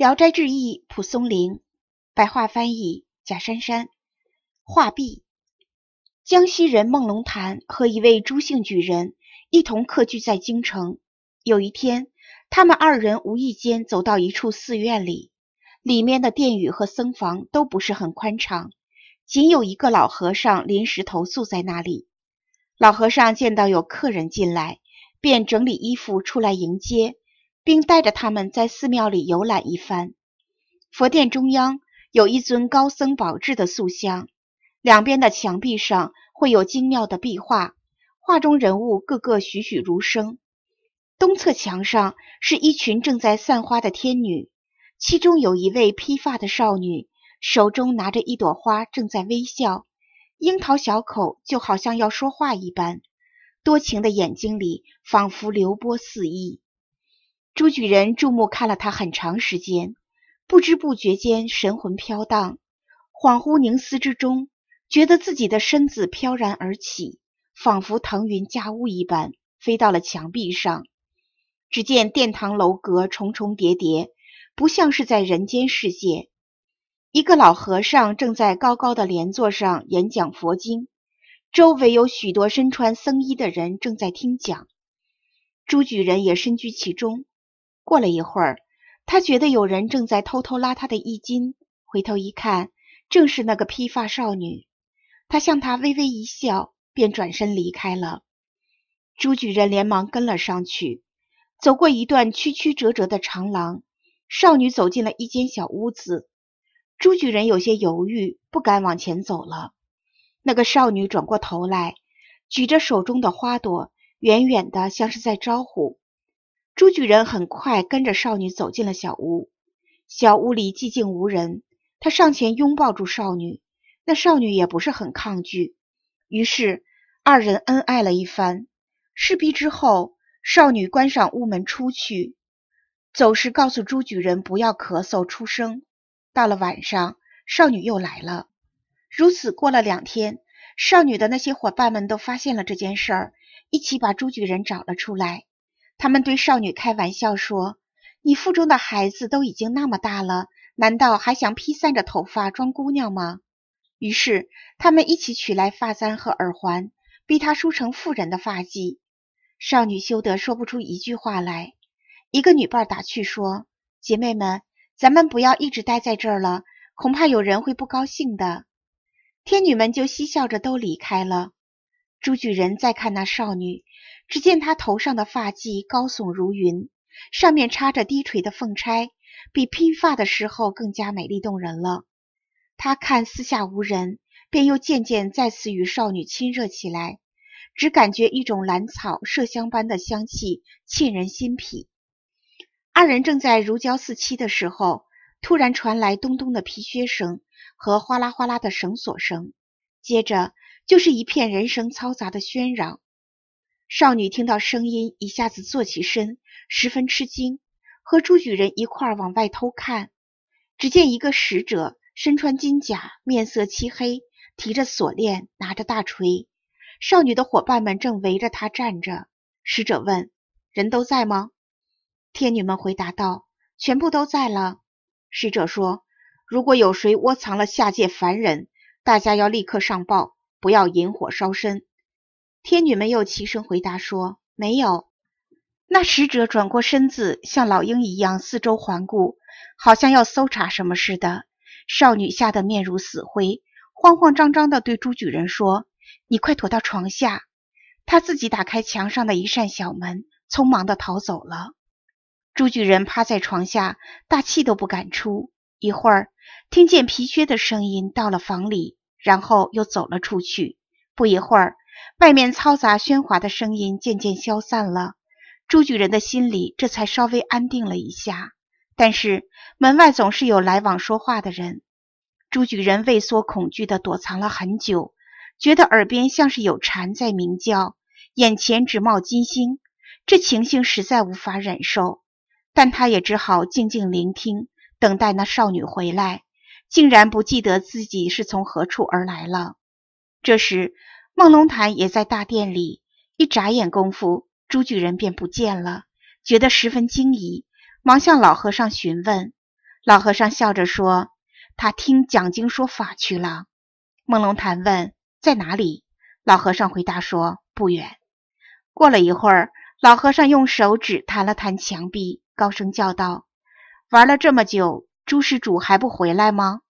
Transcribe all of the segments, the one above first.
《聊斋志异》蒲松龄，白话翻译贾珊珊。画壁，江西人孟龙潭和一位朱姓举人一同客居在京城。有一天，他们二人无意间走到一处寺院里，里面的殿宇和僧房都不是很宽敞，仅有一个老和尚临时投宿在那里。老和尚见到有客人进来，便整理衣服出来迎接。并带着他们在寺庙里游览一番。佛殿中央有一尊高僧宝制的塑像，两边的墙壁上绘有精妙的壁画，画中人物个个栩栩如生。东侧墙上是一群正在散花的天女，其中有一位披发的少女，手中拿着一朵花，正在微笑，樱桃小口就好像要说话一般，多情的眼睛里仿佛流波四溢。朱举人注目看了他很长时间，不知不觉间神魂飘荡，恍惚凝思之中，觉得自己的身子飘然而起，仿佛腾云驾雾一般，飞到了墙壁上。只见殿堂楼阁重重叠叠，不像是在人间世界。一个老和尚正在高高的莲座上演讲佛经，周围有许多身穿僧衣的人正在听讲。朱举人也身居其中。过了一会儿，他觉得有人正在偷偷拉他的衣襟。回头一看，正是那个披发少女。他向她微微一笑，便转身离开了。朱举人连忙跟了上去。走过一段曲曲折折的长廊，少女走进了一间小屋子。朱举人有些犹豫，不敢往前走了。那个少女转过头来，举着手中的花朵，远远的像是在招呼。朱举人很快跟着少女走进了小屋，小屋里寂静无人。他上前拥抱住少女，那少女也不是很抗拒，于是二人恩爱了一番。事毕之后，少女关上屋门出去，走时告诉朱举人不要咳嗽出声。到了晚上，少女又来了。如此过了两天，少女的那些伙伴们都发现了这件事儿，一起把朱举人找了出来。他们对少女开玩笑说：“你腹中的孩子都已经那么大了，难道还想披散着头发装姑娘吗？”于是，他们一起取来发簪和耳环，逼她梳成妇人的发髻。少女羞得说不出一句话来。一个女伴打趣说：“姐妹们，咱们不要一直待在这儿了，恐怕有人会不高兴的。”天女们就嬉笑着都离开了。朱举人再看那少女，只见她头上的发髻高耸如云，上面插着低垂的凤钗，比披发的时候更加美丽动人了。他看四下无人，便又渐渐再次与少女亲热起来，只感觉一种兰草麝香般的香气沁人心脾。二人正在如胶似漆的时候，突然传来咚咚的皮靴声和哗啦哗啦的绳索声，接着。就是一片人声嘈杂的喧嚷。少女听到声音，一下子坐起身，十分吃惊，和朱举人一块往外偷看。只见一个使者身穿金甲，面色漆黑，提着锁链，拿着大锤。少女的伙伴们正围着他站着。使者问：“人都在吗？”天女们回答道：“全部都在了。”使者说：“如果有谁窝藏了下界凡人，大家要立刻上报。”不要引火烧身！天女们又齐声回答说：“没有。”那使者转过身子，像老鹰一样四周环顾，好像要搜查什么似的。少女吓得面如死灰，慌慌张张的对朱举人说：“你快躲到床下！”她自己打开墙上的一扇小门，匆忙的逃走了。朱举人趴在床下，大气都不敢出。一会儿，听见皮靴的声音到了房里。然后又走了出去。不一会儿，外面嘈杂喧哗的声音渐渐消散了，朱举人的心里这才稍微安定了一下。但是门外总是有来往说话的人，朱举人畏缩恐惧地躲藏了很久，觉得耳边像是有蝉在鸣叫，眼前直冒金星，这情形实在无法忍受，但他也只好静静聆听，等待那少女回来。竟然不记得自己是从何处而来了。这时，梦龙潭也在大殿里。一眨眼功夫，朱举人便不见了，觉得十分惊疑，忙向老和尚询问。老和尚笑着说：“他听讲经说法去了。”梦龙潭问：“在哪里？”老和尚回答说：“不远。”过了一会儿，老和尚用手指弹了弹墙壁，高声叫道：“玩了这么久！”朱施主还不回来吗？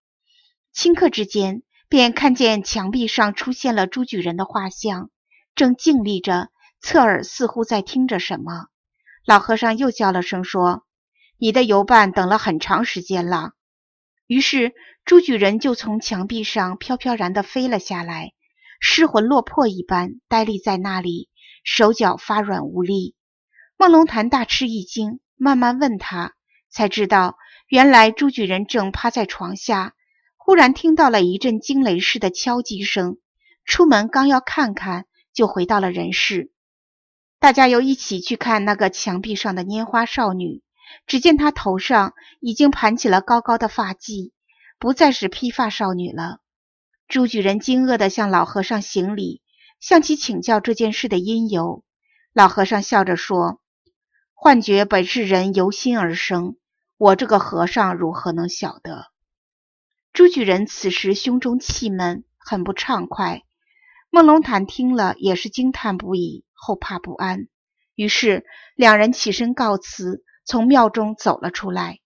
顷刻之间，便看见墙壁上出现了朱举人的画像，正静立着，侧耳似乎在听着什么。老和尚又叫了声，说：“你的游伴等了很长时间了。”于是，朱举人就从墙壁上飘飘然的飞了下来，失魂落魄一般呆立在那里，手脚发软无力。梦龙潭大吃一惊，慢慢问他，才知道。原来朱举人正趴在床下，忽然听到了一阵惊雷似的敲击声。出门刚要看看，就回到了人世。大家又一起去看那个墙壁上的拈花少女，只见她头上已经盘起了高高的发髻，不再是披发少女了。朱举人惊愕地向老和尚行礼，向其请教这件事的因由。老和尚笑着说：“幻觉本是人由心而生。”我这个和尚如何能晓得？朱举人此时胸中气闷，很不畅快。孟龙潭听了也是惊叹不已，后怕不安。于是两人起身告辞，从庙中走了出来。